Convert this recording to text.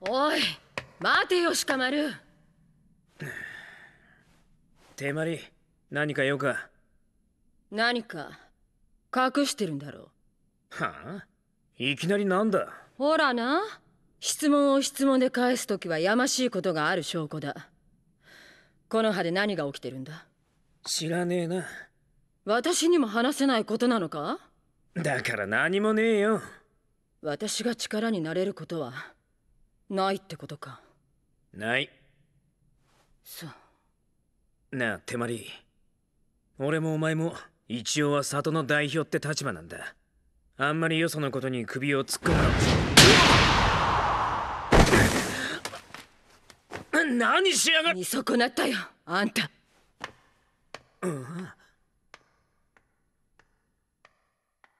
おい待てよしか丸手まり何か用か何か隠してるんだろうはあいきなりなんだほらな質問を質問で返す時はやましいことがある証拠だこの葉で何が起きてるんだ知らねえな私にも話せないことなのかだから何もねえよ私が力になれることはないってことかないそうなあ手まり俺もお前も一応は里の代表って立場なんだあんまりよそのことに首を突っ込むな何しやがっ見損なったよあんた